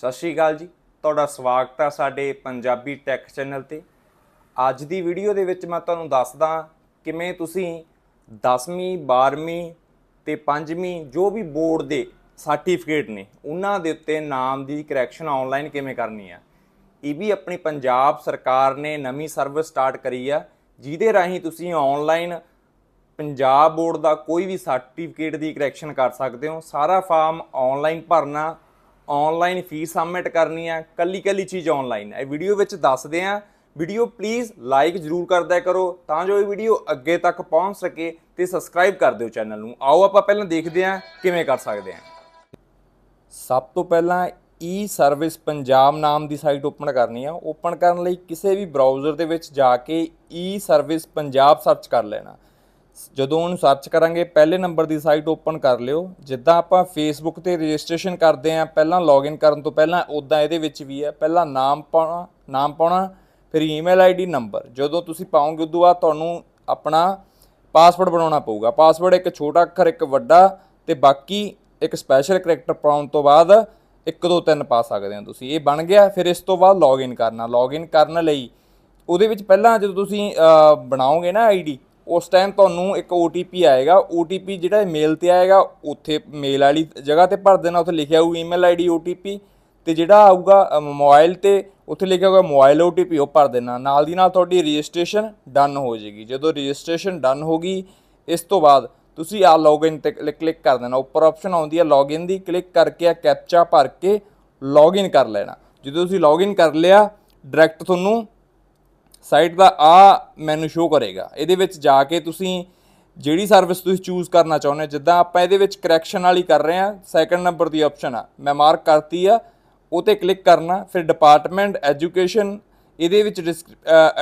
ਸਤਿ ਸ਼੍ਰੀ ਅਕਾਲ ਜੀ ਤੁਹਾਡਾ ਸਵਾਗਤ ਹੈ ਸਾਡੇ ਪੰਜਾਬੀ ਟੈਕ ਚੈਨਲ ਤੇ ਅੱਜ ਦੀ ਵੀਡੀਓ ਦੇ ਵਿੱਚ ਮੈਂ ਤੁਹਾਨੂੰ ਦੱਸਦਾ ਕਿਵੇਂ ਤੁਸੀਂ 10ਵੀਂ 12ਵੀਂ ਤੇ 5ਵੀਂ ਜੋ ਵੀ ਬੋਰਡ ਦੇ ਸਰਟੀਫਿਕੇਟ ਨੇ ਉਹਨਾਂ ਦੇ ਉੱਤੇ ਨਾਮ ਦੀ ਕਰੈਕਸ਼ਨ ਆਨਲਾਈਨ ਕਿਵੇਂ ਕਰਨੀ ਆ ਇਹ ਵੀ ਆਪਣੀ ਪੰਜਾਬ ਸਰਕਾਰ ਨੇ ਨਵੀਂ ਸਰਵਿਸ ਸਟਾਰਟ ਕਰੀ ਆ ਜਿਹਦੇ ਰਾਹੀਂ ਤੁਸੀਂ ਆਨਲਾਈਨ ਪੰਜਾਬ ਬੋਰਡ ਦਾ ਕੋਈ ਵੀ ਸਰਟੀਫਿਕੇਟ ਦੀ ਕਰੈਕਸ਼ਨ ਕਰ ਸਕਦੇ ਹੋ ਸਾਰਾ ਫਾਰਮ ਆਨਲਾਈਨ ਭਰਨਾ ਆਨਲਾਈਨ ਫੀਸ ਸਬਮਿਟ ਕਰਨੀ ਆ ਕੱਲੀ ਕੱਲੀ ਚੀਜ਼ ਆਨਲਾਈਨ ਇਹ ਵੀਡੀਓ ਵਿੱਚ ਦੱਸਦੇ ਆ ਵੀਡੀਓ ਪਲੀਜ਼ ਲਾਈਕ ਜਰੂਰ ਕਰਦਿਆ ਕਰੋ ਤਾਂ ਜੋ ਇਹ ਵੀਡੀਓ ਅੱਗੇ ਤੱਕ ਪਹੁੰਚ ਸਕੇ ਤੇ ਸਬਸਕ੍ਰਾਈਬ ਕਰ ਦਿਓ ਚੈਨਲ ਨੂੰ ਆਓ ਆਪਾਂ ਪਹਿਲਾਂ ਦੇਖਦੇ ਆ ਕਿਵੇਂ ਕਰ ਸਕਦੇ ਆ ਸਭ ਤੋਂ ਪਹਿਲਾਂ ਈ ਸਰਵਿਸ ਪੰਜਾਬ ਨਾਮ ਦੀ ਸਾਈਟ ਓਪਨ ਕਰਨੀ ਆ ਓਪਨ ਕਰਨ ਲਈ ਕਿਸੇ ਵੀ ਬ੍ਰਾਊਜ਼ਰ ਦੇ ਵਿੱਚ ਜਾ ਕੇ ਈ ਸਰਵਿਸ ਪੰਜਾਬ ਸਰਚ ਕਰ ਲੈਣਾ ਜਦੋਂ ਉਹਨੂੰ ਸਰਚ ਕਰਾਂਗੇ ਪਹਿਲੇ ਨੰਬਰ ਦੀ ਸਾਈਟ ਓਪਨ ਕਰ ਲਿਓ ਜਿੱਦਾਂ ਆਪਾਂ ਫੇਸਬੁੱਕ ਤੇ ਰਜਿਸਟ੍ਰੇਸ਼ਨ ਕਰਦੇ ਆਂ ਪਹਿਲਾਂ ਲੌਗਇਨ ਕਰਨ ਤੋਂ ਪਹਿਲਾਂ ਉਦਾਂ ਇਹਦੇ ਵਿੱਚ ਵੀ ਹੈ ਪਹਿਲਾਂ ਨਾਮ ਪਾਉਣਾ ਨਾਮ ਪਾਉਣਾ ਫਿਰ ਈਮੇਲ ਆਈਡੀ ਨੰਬਰ ਜਦੋਂ ਤੁਸੀਂ ਪਾਉਂਗੇ ਉਦੋਂ ਬਾਅਦ ਤੁਹਾਨੂੰ ਆਪਣਾ ਪਾਸਵਰਡ ਬਣਾਉਣਾ ਪਊਗਾ ਪਾਸਵਰਡ ਇੱਕ ਛੋਟਾ ਅੱਖਰ ਇੱਕ ਵੱਡਾ ਤੇ ਬਾਕੀ ਇੱਕ ਸਪੈਸ਼ਲ ਕੈਰੈਕਟਰ ਪਾਉਣ ਤੋਂ ਬਾਅਦ 1 2 3 ਪਾ ਸਕਦੇ ਆ ਤੁਸੀਂ ਇਹ ਬਣ ਗਿਆ ਫਿਰ ਇਸ ਤੋਂ ਬਾਅਦ ਲੌਗਇਨ ਕਰਨਾ ਲੌਗਇਨ ਕਰਨ ਲਈ ਉਹਦੇ ਵਿੱਚ ਪਹਿਲਾਂ ਜਦੋਂ ਤੁਸੀਂ ਬਣਾਓਗੇ ਨਾ ਆਈਡੀ ਉਸ ਟਾਈਮ ਤੁਹਾਨੂੰ ਇੱਕ OTP ਆਏਗਾ OTP ਜਿਹੜਾ ਮੇਲ ਤੇ ਆਏਗਾ ਉੱਥੇ ਮੇਲ ਵਾਲੀ ਜਗ੍ਹਾ ਤੇ ਭਰ ਦੇਣਾ ਉੱਥੇ ਲਿਖਿਆ ਹੋਊ ਈਮੇਲ ਆਈਡੀ OTP ਤੇ ਜਿਹੜਾ ਆਊਗਾ ਮੋਬਾਈਲ ਤੇ ਉੱਥੇ ਲਿਖਿਆ ਹੋਊਗਾ ਮੋਬਾਈਲ OTP ਉਹ ਭਰ ਦੇਣਾ ਨਾਲ ਦੀ ਨਾਲ ਤੁਹਾਡੀ ਰਜਿਸਟ੍ਰੇਸ਼ਨ ਡਨ ਹੋ ਜਾਏਗੀ ਜਦੋਂ ਰਜਿਸਟ੍ਰੇਸ਼ਨ ਡਨ ਹੋ ਗਈ ਇਸ ਤੋਂ ਬਾਅਦ ਤੁਸੀਂ ਆ ਲੌਗਇਨ ਤੇ ਕਲਿੱਕ ਕਰ ਦੇਣਾ ਉੱਪਰ ਆਪਸ਼ਨ ਆਉਂਦੀ ਹੈ ਲੌਗਇਨ ਦੀ ਕਲਿੱਕ ਕਰਕੇ ਆ ਕੈਪਚਾ ਭਰ ਕੇ ਲੌਗਇਨ ਕਰ ਲੈਣਾ ਜਦੋਂ ਤੁਸੀਂ ਲੌਗਇਨ ਕਰ ਲਿਆ ਡਾਇਰੈਕਟ ਤੁਹਾਨੂੰ ਸਾਈਟ ਦਾ ਆ ਮੈਨੂੰ ਸ਼ੋ ਕਰੇਗਾ ਇਹਦੇ ਵਿੱਚ ਜਾ ਕੇ ਤੁਸੀਂ ਜਿਹੜੀ ਸਰਵਿਸ ਤੁਸੀਂ ਚੂਜ਼ ਕਰਨਾ ਚਾਹੁੰਦੇ ਹੋ ਜਿੱਦਾਂ ਆਪਾਂ ਇਹਦੇ ਵਿੱਚ ਕਰੈਕਸ਼ਨ ਵਾਲੀ ਕਰ ਰਹੇ ਆ ਸੈਕੰਡ ਨੰਬਰ ਦੀ ਆਪਸ਼ਨ ਆ ਮੈਂ ਮਾਰਕ ਕਰਤੀ ਆ ਉਹ ਤੇ ਕਲਿੱਕ ਕਰਨਾ ਫਿਰ ਡਿਪਾਰਟਮੈਂਟ ਐਜੂਕੇਸ਼ਨ ਇਹਦੇ ਵਿੱਚ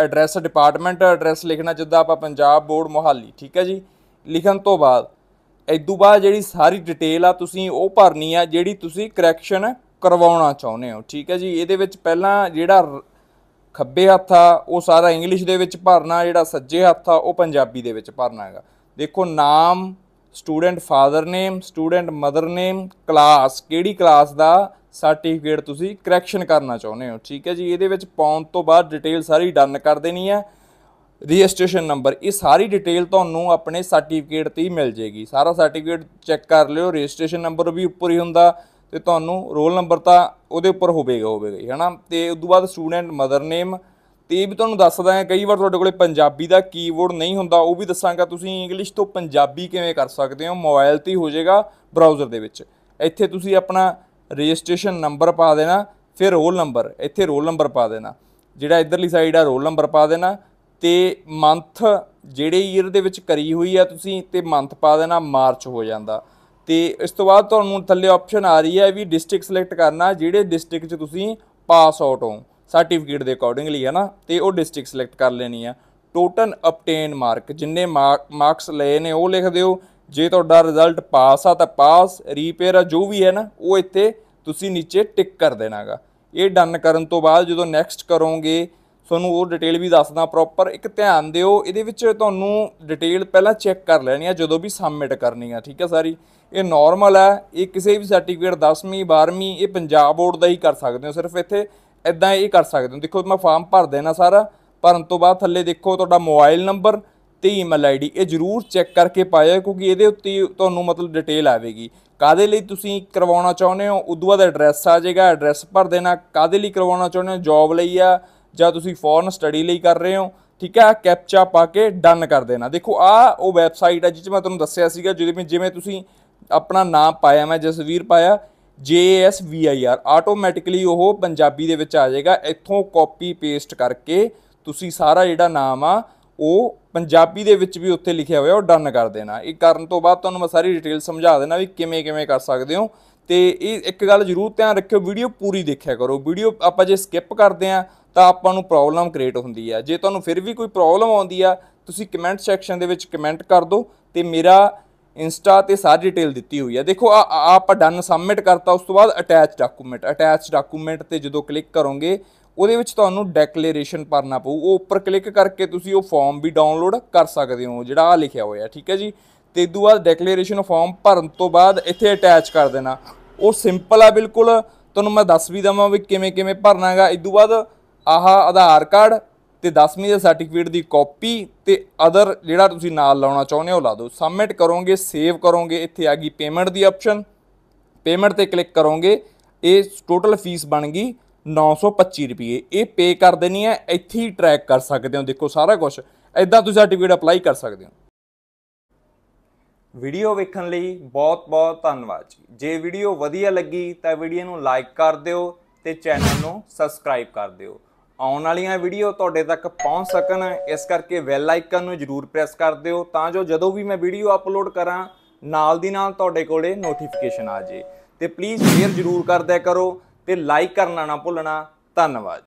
ਐਡਰੈਸ ਡਿਪਾਰਟਮੈਂਟ ਐਡਰੈਸ ਲਿਖਣਾ ਜਿੱਦਾਂ ਆਪਾਂ ਪੰਜਾਬ ਬੋਰਡ ਮੋਹਾਲੀ ਠੀਕ ਹੈ ਜੀ ਲਿਖਣ ਤੋਂ ਬਾਅਦ ਇਦੋਂ ਬਾਅਦ ਜਿਹੜੀ ਸਾਰੀ ਡਿਟੇਲ ਆ ਤੁਸੀਂ ਉਹ ਭਰਨੀ ਆ ਜਿਹੜੀ ਤੁਸੀਂ ਕਰੈਕਸ਼ਨ ਕਰਵਾਉਣਾ ਚਾਹੁੰਦੇ ਹੋ ਠੀਕ ਹੈ ਜੀ ਇਹਦੇ ਵਿੱਚ ਪਹਿਲਾਂ ਜਿਹੜਾ ਖੱਬੇ ਹੱਥ ਆ ਉਹ ਸਾਰਾ ਇੰਗਲਿਸ਼ ਦੇ ਵਿੱਚ ਭਰਨਾ ਜਿਹੜਾ ਸੱਜੇ ਹੱਥ ਆ ਉਹ ਪੰਜਾਬੀ ਦੇ ਵਿੱਚ ਭਰਨਾ ਹੈਗਾ ਦੇਖੋ ਨਾਮ student father name student mother name class ਕਿਹੜੀ ਕਲਾਸ ਦਾ ਸਰਟੀਫਿਕੇਟ ਤੁਸੀਂ ਕਰੈਕਸ਼ਨ ਕਰਨਾ ਚਾਹੁੰਦੇ ਹੋ ਠੀਕ ਹੈ ਜੀ ਇਹਦੇ ਵਿੱਚ ਪਾਉਣ ਤੋਂ ਬਾਅਦ ਡਿਟੇਲ ਸਾਰੀ ਡਨ ਕਰ ਦੇਣੀ ਹੈ ਰਜਿਸਟ੍ਰੇਸ਼ਨ ਨੰਬਰ ਇਹ ਸਾਰੀ ਡਿਟੇਲ ਤੁਹਾਨੂੰ ਆਪਣੇ ਸਰਟੀਫਿਕੇਟ ਤੇ ਹੀ ਮਿਲ ਜੇਗੀ ਸਾਰਾ ਸਰਟੀਫਿਕੇਟ ਚੈੱਕ ਕਰ ਲਿਓ ਰਜਿਸਟ੍ਰੇਸ਼ਨ ਨੰਬਰ ਵੀ ਉੱਪਰ ਹੀ ਹੁੰਦਾ ਤੇ ਤੁਹਾਨੂੰ ਰੋਲ ਨੰਬਰ ਤਾਂ ਉਹਦੇ ਉੱਪਰ ਹੋਵੇਗਾ ਹੋਵੇਗਾ ਹੈਨਾ ਤੇ ਉਸ ਤੋਂ ਬਾਅਦ ਸਟੂਡੈਂਟ ਮਦਰ ਨੇਮ ਤੇ ਵੀ ਤੁਹਾਨੂੰ ਦੱਸਦਾ ਹਾਂ ਕਈ ਵਾਰ ਤੁਹਾਡੇ ਕੋਲੇ ਪੰਜਾਬੀ ਦਾ ਕੀਬੋਰਡ ਨਹੀਂ ਹੁੰਦਾ ਉਹ ਵੀ ਦੱਸਾਂਗਾ ਤੁਸੀਂ ਇੰਗਲਿਸ਼ ਤੋਂ ਪੰਜਾਬੀ ਕਿਵੇਂ ਕਰ ਸਕਦੇ ਹੋ ਮੋਬਾਈਲ ਤੇ ਹੋ ਜਾਏਗਾ ਬ੍ਰਾਊਜ਼ਰ ਦੇ ਵਿੱਚ ਇੱਥੇ ਤੁਸੀਂ ਆਪਣਾ ਰਜਿਸਟ੍ਰੇਸ਼ਨ ਨੰਬਰ ਪਾ ਦੇਣਾ ਫਿਰ ਰੋਲ ਨੰਬਰ ਇੱਥੇ ਰੋਲ ਨੰਬਰ ਪਾ ਦੇਣਾ ਜਿਹੜਾ ਇਧਰਲੀ ਸਾਈਡ ਆ ਰੋਲ ਨੰਬਰ ਪਾ ਦੇਣਾ ਤੇ ਮੰਥ ਜਿਹੜੇ ਈਅਰ ਦੇ ਵਿੱਚ ਕਰੀ ਹੋਈ ਆ ਤੁਸੀਂ ਤੇ ਮੰਥ ਪਾ ਦੇਣਾ ਮਾਰਚ ਹੋ ਜਾਂਦਾ ਤੇ ਇਸ ਤੋਂ ਬਾਅਦ ਤੁਹਾਨੂੰ ਥੱਲੇ ਆਪਸ਼ਨ ਆ ਰਹੀ ਹੈ ਵੀ ਡਿਸਟ੍ਰਿਕਟ ਸਿਲੈਕਟ ਕਰਨਾ ਜਿਹੜੇ ਡਿਸਟ੍ਰਿਕਟ 'ਚ ਤੁਸੀਂ ਪਾਸ ਆਊਟ ਹੋ ਸਰਟੀਫਿਕੇਟ ਦੇ ਅਕੋਰਡਿੰਗਲੀ ਹੈ ਨਾ ਤੇ ਉਹ ਡਿਸਟ੍ਰਿਕਟ ਸਿਲੈਕਟ ਕਰ ਲੈਣੀ ਆ ਟੋਟਲ ਅਬਟੇਨ ਮਾਰਕ ਜਿੰਨੇ ਮਾਰਕਸ ਲਏ ਨੇ ਉਹ ਲਿਖ ਦਿਓ ਜੇ ਤੁਹਾਡਾ ਰਿਜ਼ਲਟ ਪਾਸ ਆ ਤਾਂ ਪਾਸ ਰੀਪੇਅਰ ਆ ਜੋ ਵੀ ਹੈ ਨਾ ਉਹ ਇੱਥੇ ਤੁਸੀਂ ਨੀਚੇ ਟਿਕ ਕਰ ਦੇਣਾਗਾ ਇਹ ਡਨ ਕਰਨ ਤੋਂ ਬਾਅਦ ਜਦੋਂ ਨੈਕਸਟ ਕਰੋਗੇ ਤੁਹਾਨੂੰ ਉਹ ਡਿਟੇਲ ਵੀ ਦੱਸਦਾ ਪ੍ਰੋਪਰ ਇੱਕ ਧਿਆਨ ਦਿਓ ਇਹਦੇ ਵਿੱਚ ਤੁਹਾਨੂੰ ਡਿਟੇਲ ਪਹਿਲਾਂ ਚੈੱਕ ਕਰ ਲੈਣੀ ਆ ਜਦੋਂ ਵੀ ਸਬਮਿਟ ਕਰਨੀ ਆ ਠੀਕ ਆ ਸਾਰੀ ਇਹ ਨਾਰਮਲ ਹੈ ਇਹ ਕਿਸੇ ਵੀ ਸਰਟੀਫਿਕੇਟ 10ਵੀਂ 12ਵੀਂ ਇਹ ਪੰਜਾਬ ਬੋਰਡ ਦਾ ਹੀ ਕਰ ਸਕਦੇ ਹੋ ਸਿਰਫ ਇੱਥੇ ਇਦਾਂ ਇਹ ਕਰ ਸਕਦੇ ਹੋ ਦੇਖੋ ਮੈਂ ਫਾਰਮ ਭਰ ਦੇਣਾ ਸਾਰਾ ਭਰਨ ਤੋਂ ਬਾਅਦ ਥੱਲੇ ਦੇਖੋ ਤੁਹਾਡਾ ਮੋਬਾਈਲ ਨੰਬਰ ਤੇ ਈਮੇਲ ਆਈਡੀ ਇਹ ਜ਼ਰੂਰ ਚੈੱਕ ਕਰਕੇ ਪਾਇਆ ਕਿਉਂਕਿ ਇਹਦੇ ਉੱਤੇ ਤੁਹਾਨੂੰ ਮਤਲਬ ਡਿਟੇਲ ਆਵੇਗੀ ਕਾਦੇ ਲਈ ਤੁਸੀਂ ਕਰਵਾਉਣਾ ਚਾਹੁੰਦੇ ਹੋ ਉਦੋਂ ਬਾਅਦ ਐਡਰੈਸ ਆ ਜਾਏਗਾ ਐਡਰੈਸ ਭਰ ਦੇਣਾ ਕਾਦੇ ਲਈ ਕਰਵਾਉਣਾ ਚਾਹੁੰਦੇ ਹੋ ਜੌਬ ਲਈ ਆ ਜਾਂ ਤੁਸੀਂ ਫੋਰਨ ਸਟੱਡੀ ਲਈ ਕਰ ਰਹੇ ਹੋ ਠੀਕ ਹੈ ਕੈਪਚਾ ਪਾ ਕੇ ਡਨ ਕਰ ਦੇਣਾ ਦੇਖੋ ਆ ਉਹ ਵੈਬਸਾਈਟ ਹੈ ਜਿਸ ਮੈਂ ਤੁਹਾਨੂੰ ਦੱਸਿਆ ਸੀਗਾ ਜਿਹਦੇ ਵਿੱਚ ਜਿਵੇਂ ਤੁਸੀਂ ਆਪਣਾ ਨਾਮ ਪਾਇਆ ਮੈਂ ਜਸਵੀਰ ਪਾਇਆ JSVIR ਆਟੋਮੈਟਿਕਲੀ ਉਹ ਪੰਜਾਬੀ ਦੇ ਵਿੱਚ ਆ ਜਾਏਗਾ ਇੱਥੋਂ ਕਾਪੀ ਪੇਸਟ ਕਰਕੇ ਤੁਸੀਂ ਸਾਰਾ ਜਿਹੜਾ ਨਾਮ ਆ ਉਹ ਪੰਜਾਬੀ ਦੇ ਵਿੱਚ ਵੀ ਉੱਥੇ ਲਿਖਿਆ ਹੋਇਆ ਉਹ ਡਨ ਕਰ ਦੇਣਾ ਇਹ ਕਰਨ ਤੋਂ ਬਾਅਦ ਤੁਹਾਨੂੰ ਮੈਂ ਸਾਰੀ ਡਿਟੇਲ ਸਮਝਾ ਦੇਣਾ ਵੀ ਕਿਵੇਂ ਕਿਵੇਂ ਕਰ ਸਕਦੇ ਹੋ ਤੇ ਇਹ ਇੱਕ ਗੱਲ ਜ਼ਰੂਰ ਧਿਆਨ ਰੱਖਿਓ ਵੀਡੀਓ ਪੂਰੀ ਦੇਖਿਆ ਕਰੋ ਵੀਡੀਓ ਆਪਾਂ ਜੇ ਸਕਿਪ ਕਰਦੇ ਆ ਤਾਂ ਆਪਾਂ ਨੂੰ ਪ੍ਰੋਬਲਮ ਕ੍ਰੀਏਟ ਹੁੰਦੀ ਆ ਜੇ ਤੁਹਾਨੂੰ ਫਿਰ ਵੀ ਕੋਈ ਪ੍ਰੋਬਲਮ ਆਉਂਦੀ ਆ ਤੁਸੀਂ ਕਮੈਂਟ ਸੈਕਸ਼ਨ ਦੇ ਵਿੱਚ ਕਮੈਂਟ ਕਰ ਦਿਓ ਤੇ ਮੇਰਾ ਇੰਸਟਾ ਤੇ ਸਾਰੀ ਡਿਟੇਲ ਦਿੱਤੀ ਹੋਈ ਆ ਦੇਖੋ ਆ ਆਪਾਂ ਡਨ ਸਬਮਿਟ ਕਰਤਾ ਉਸ ਤੋਂ ਬਾਅਦ ਅਟੈਚ ਡਾਕੂਮੈਂਟ ਅਟੈਚ ਡਾਕੂਮੈਂਟ ਤੇ ਜਦੋਂ ਕਲਿੱਕ ਕਰੋਗੇ ਉਹਦੇ ਵਿੱਚ ਤੁਹਾਨੂੰ ਡੈਕਲੇਰੇਸ਼ਨ ਭਰਨਾ ਪਊ ਉਹ ਉੱਪਰ ਕਲਿੱਕ ਕਰਕੇ ਤੁਸੀਂ ਉਹ ਫਾਰਮ ਵੀ ਡਾਊਨਲੋਡ ਕਰ ਸਕਦੇ ਹੋ ਜਿਹੜਾ ਆ ਲਿਖਿਆ ਹੋਇਆ ਠੀਕ ਹੈ ਜੀ ਤੇ ਦੂਆ ਡੈਕਲੇਰੇਸ਼ਨ ਫਾਰਮ ਭਰਨ ਤੋਂ ਬਾਅਦ ਇੱਥੇ ਅਟੈਚ ਕਰ ਦੇਣਾ ਉਹ ਸਿੰਪਲ ਆ ਬਿਲਕੁਲ ਤੁਹਾਨੂੰ ਮੈਂ ਦੱਸ ਵੀ ਦਵਾਂ ਵੀ ਕਿਵੇਂ ਕਿਵੇਂ ਭਰਨਾਗਾ ਇਸ ਤੋਂ ਬਾਅਦ ਆਹ ਆਧਾਰ ਕਾਰਡ ਤੇ 10ਵੀਂ ਦੇ ਸਰਟੀਫਿਕੇਟ ਦੀ ਕਾਪੀ ਤੇ ਅਦਰ ਜਿਹੜਾ ਤੁਸੀਂ ਨਾਲ ਲਾਉਣਾ ਚਾਹੁੰਦੇ ਹੋ ਲਾ ਦਿਓ ਸਬਮਿਟ ਕਰੋਗੇ ਸੇਵ ਕਰੋਗੇ ਇੱਥੇ ਆ ਗਈ ਪੇਮੈਂਟ ਦੀ ਆਪਸ਼ਨ ਪੇਮੈਂਟ ਤੇ ਕਲਿੱਕ ਕਰੋਗੇ ਇਹ ਟੋਟਲ ਫੀਸ ਬਣ ਗਈ 925 ਰੁਪਏ ਇਹ ਪੇ ਕਰ ਦੇਣੀ ਹੈ ਇੱਥੇ ਹੀ ਟਰੈਕ ਕਰ ਸਕਦੇ ਹੋ ਦੇਖੋ ਸਾਰਾ ਕੁਝ ਐਦਾਂ ਤੁਸੀਂ ਸਰਟੀਫਿਕੇਟ ਅਪਲਾਈ ਕਰ ਸਕਦੇ ਹੋ ਵੀਡੀਓ ਵੇਖਣ ਲਈ ਬਹੁਤ-ਬਹੁਤ ਧੰਨਵਾਦ ਜੀ ਜੇ ਵੀਡੀਓ ਵਧੀਆ ਲੱਗੀ ਤਾਂ ਵੀਡੀਓ ਨੂੰ ਲਾਈਕ ਕਰ ਦਿਓ ਤੇ ਚੈਨਲ ਨੂੰ ਸਬਸਕ੍ਰਾਈਬ ਕਰ ਦਿਓ ਆਉਣ ਵਾਲੀਆਂ ਵੀਡੀਓ ਤੁਹਾਡੇ ਤੱਕ ਪਹੁੰਚ ਸਕਣ ਇਸ ਕਰਕੇ ਬੈਲ ਆਈਕਨ ਨੂੰ ਜਰੂਰ ਪ੍ਰੈਸ ਕਰ ਦਿਓ ਤਾਂ ਜੋ ਜਦੋਂ ਵੀ ਮੈਂ ਵੀਡੀਓ ਅਪਲੋਡ ਕਰਾਂ ਨਾਲ ਦੀ ਨਾਲ ਤੁਹਾਡੇ ਕੋਲੇ ਨੋਟੀਫਿਕੇਸ਼ਨ ਆ ਜੇ ਤੇ ਪਲੀਜ਼ ਸ਼ੇਅਰ ਜਰੂਰ ਕਰਦਿਆ ਕਰੋ ਤੇ ਲਾਈਕ ਕਰਨਾ ਨਾ ਭੁੱਲਣਾ ਧੰਨਵਾਦ